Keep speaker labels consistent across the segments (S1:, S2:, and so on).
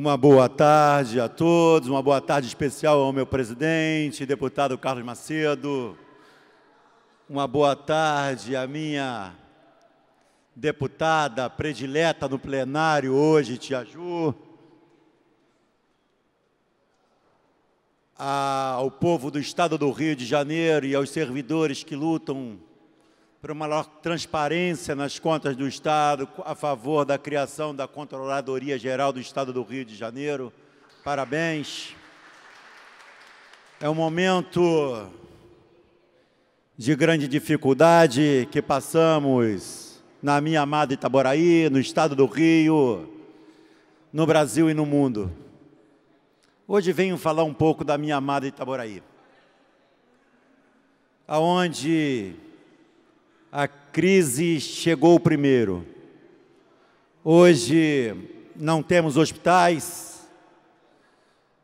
S1: Uma boa tarde a todos, uma boa tarde especial ao meu presidente, deputado Carlos Macedo. Uma boa tarde à minha deputada predileta no plenário hoje, Tia Ju. Ao povo do Estado do Rio de Janeiro e aos servidores que lutam para uma maior transparência nas contas do Estado, a favor da criação da Controladoria Geral do Estado do Rio de Janeiro. Parabéns. É um momento de grande dificuldade que passamos na minha amada Itaboraí, no estado do Rio, no Brasil e no mundo. Hoje venho falar um pouco da minha amada Itaboraí, aonde a crise chegou primeiro. Hoje não temos hospitais,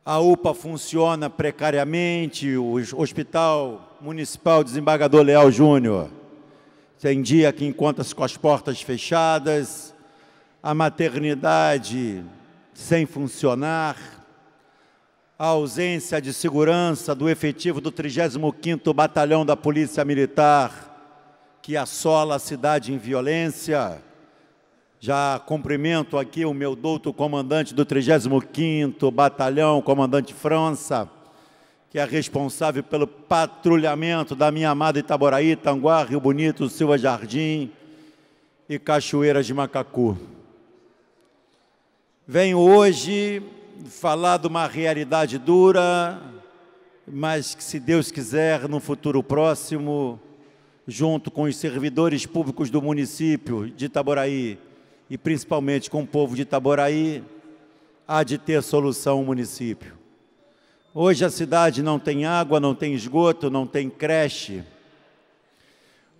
S1: a UPA funciona precariamente, o Hospital Municipal Desembargador Leal Júnior tem dia que encontra-se com as portas fechadas, a maternidade sem funcionar, a ausência de segurança do efetivo do 35º Batalhão da Polícia Militar que assola a cidade em violência. Já cumprimento aqui o meu douto comandante do 35º Batalhão, comandante França, que é responsável pelo patrulhamento da minha amada Itaboraí, Tanguá, Rio Bonito, Silva Jardim e Cachoeiras de Macacu. Venho hoje falar de uma realidade dura, mas que, se Deus quiser, no futuro próximo, junto com os servidores públicos do município de Itaboraí e principalmente com o povo de Itaboraí, há de ter solução o município. Hoje a cidade não tem água, não tem esgoto, não tem creche.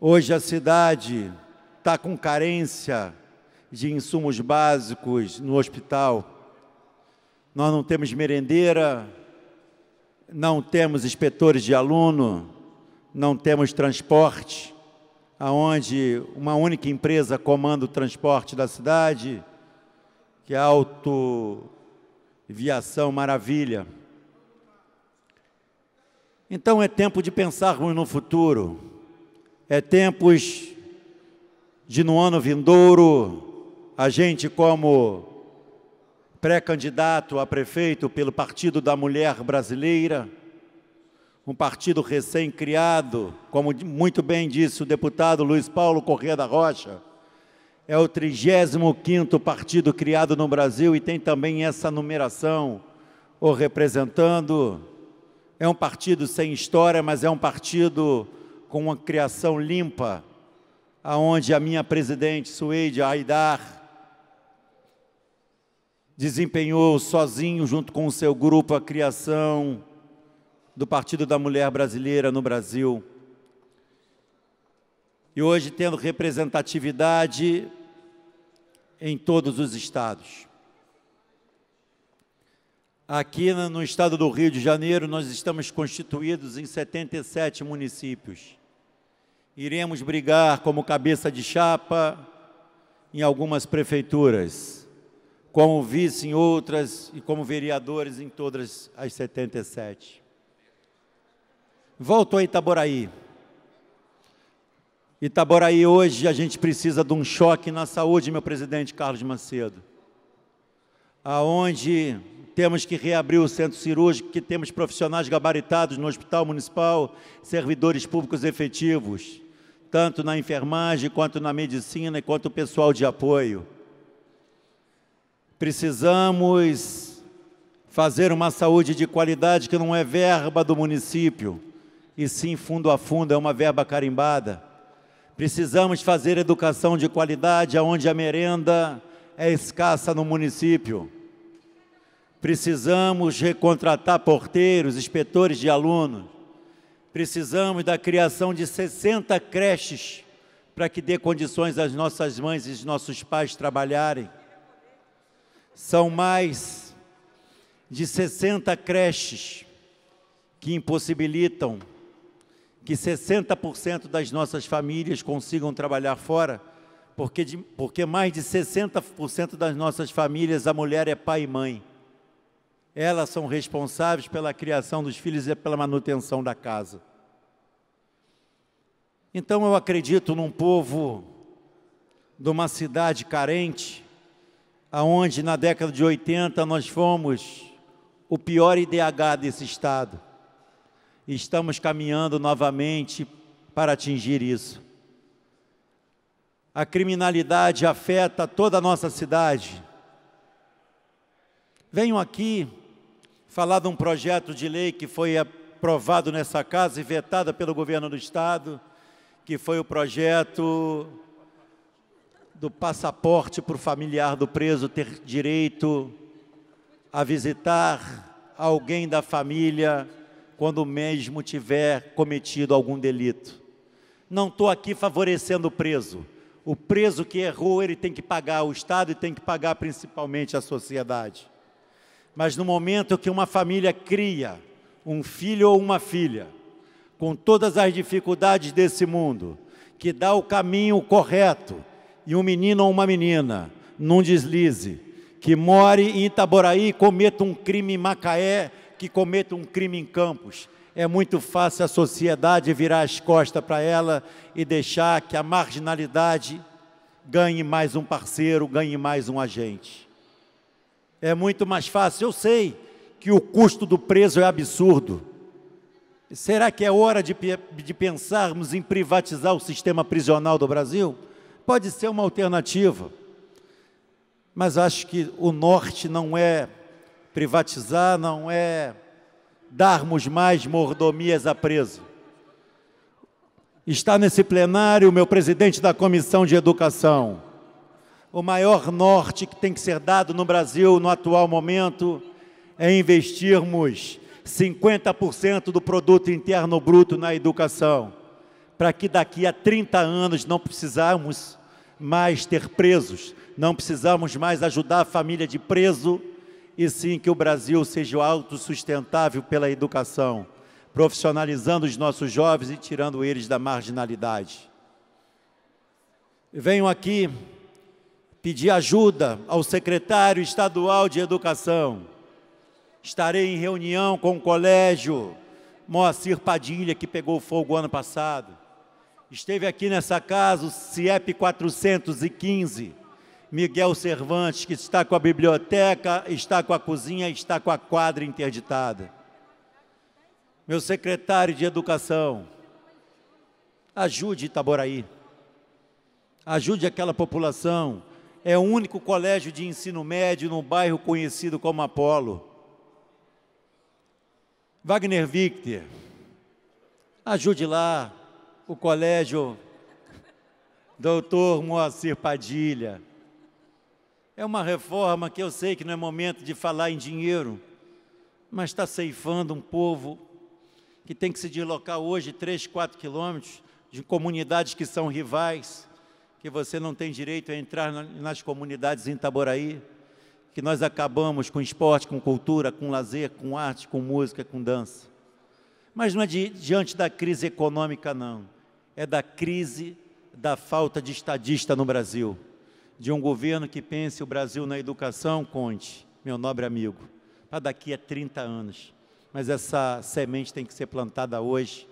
S1: Hoje a cidade está com carência de insumos básicos no hospital. Nós não temos merendeira, não temos inspetores de aluno, não temos transporte, aonde uma única empresa comanda o transporte da cidade, que é a Autoviação Maravilha. Então é tempo de pensarmos no futuro, é tempos de no ano vindouro, a gente como pré-candidato a prefeito pelo Partido da Mulher Brasileira, um partido recém-criado, como muito bem disse o deputado Luiz Paulo Corrêa da Rocha, é o 35º partido criado no Brasil e tem também essa numeração, o representando. É um partido sem história, mas é um partido com uma criação limpa, aonde a minha presidente Suede Aidar desempenhou sozinho junto com o seu grupo a criação do Partido da Mulher Brasileira no Brasil. E hoje tendo representatividade em todos os estados. Aqui no estado do Rio de Janeiro, nós estamos constituídos em 77 municípios. Iremos brigar como cabeça de chapa em algumas prefeituras, como vice em outras e como vereadores em todas as 77. Voltou a Itaboraí. Itaboraí, hoje a gente precisa de um choque na saúde, meu presidente Carlos Macedo. Aonde temos que reabrir o centro cirúrgico, que temos profissionais gabaritados no hospital municipal, servidores públicos efetivos, tanto na enfermagem, quanto na medicina, quanto o pessoal de apoio. Precisamos fazer uma saúde de qualidade que não é verba do município e sim fundo a fundo, é uma verba carimbada. Precisamos fazer educação de qualidade onde a merenda é escassa no município. Precisamos recontratar porteiros, inspetores de alunos. Precisamos da criação de 60 creches para que dê condições às nossas mães e aos nossos pais trabalharem. São mais de 60 creches que impossibilitam que 60% das nossas famílias consigam trabalhar fora, porque, de, porque mais de 60% das nossas famílias a mulher é pai e mãe. Elas são responsáveis pela criação dos filhos e pela manutenção da casa. Então eu acredito num povo de uma cidade carente, aonde na década de 80 nós fomos o pior IDH desse estado. Estamos caminhando novamente para atingir isso. A criminalidade afeta toda a nossa cidade. Venho aqui falar de um projeto de lei que foi aprovado nessa casa e vetado pelo governo do Estado, que foi o projeto do passaporte para o familiar do preso ter direito a visitar alguém da família quando mesmo tiver cometido algum delito. Não estou aqui favorecendo o preso. O preso que errou, ele tem que pagar o Estado e tem que pagar principalmente a sociedade. Mas no momento que uma família cria um filho ou uma filha, com todas as dificuldades desse mundo, que dá o caminho correto, e um menino ou uma menina, num deslize, que more em Itaboraí e cometa um crime em Macaé, que cometa um crime em campos, é muito fácil a sociedade virar as costas para ela e deixar que a marginalidade ganhe mais um parceiro, ganhe mais um agente. É muito mais fácil. Eu sei que o custo do preso é absurdo. Será que é hora de, de pensarmos em privatizar o sistema prisional do Brasil? Pode ser uma alternativa. Mas acho que o norte não é Privatizar não é darmos mais mordomias a preso. Está nesse plenário o meu presidente da Comissão de Educação. O maior norte que tem que ser dado no Brasil no atual momento é investirmos 50% do produto interno bruto na educação, para que daqui a 30 anos não precisarmos mais ter presos, não precisamos mais ajudar a família de preso e sim que o Brasil seja autossustentável pela educação, profissionalizando os nossos jovens e tirando eles da marginalidade. Venho aqui pedir ajuda ao secretário estadual de Educação. Estarei em reunião com o colégio Moacir Padilha, que pegou fogo ano passado. Esteve aqui nessa casa, o CIEP 415 Miguel Cervantes, que está com a biblioteca, está com a cozinha, está com a quadra interditada. Meu secretário de Educação, ajude Itaboraí. Ajude aquela população. É o único colégio de ensino médio no bairro conhecido como Apolo. Wagner Victor, ajude lá o colégio Doutor Moacir Padilha. É uma reforma que eu sei que não é momento de falar em dinheiro, mas está ceifando um povo que tem que se deslocar hoje 3, 4 quilômetros de comunidades que são rivais, que você não tem direito a entrar nas comunidades em Itaboraí, que nós acabamos com esporte, com cultura, com lazer, com arte, com música, com dança. Mas não é de, diante da crise econômica, não. É da crise da falta de estadista no Brasil de um governo que pense o Brasil na educação, Conte, meu nobre amigo, para daqui a 30 anos. Mas essa semente tem que ser plantada hoje,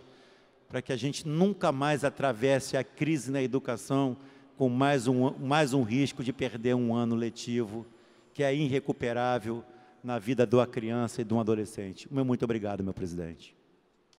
S1: para que a gente nunca mais atravesse a crise na educação com mais um, mais um risco de perder um ano letivo, que é irrecuperável na vida de uma criança e de um adolescente. muito obrigado, meu presidente.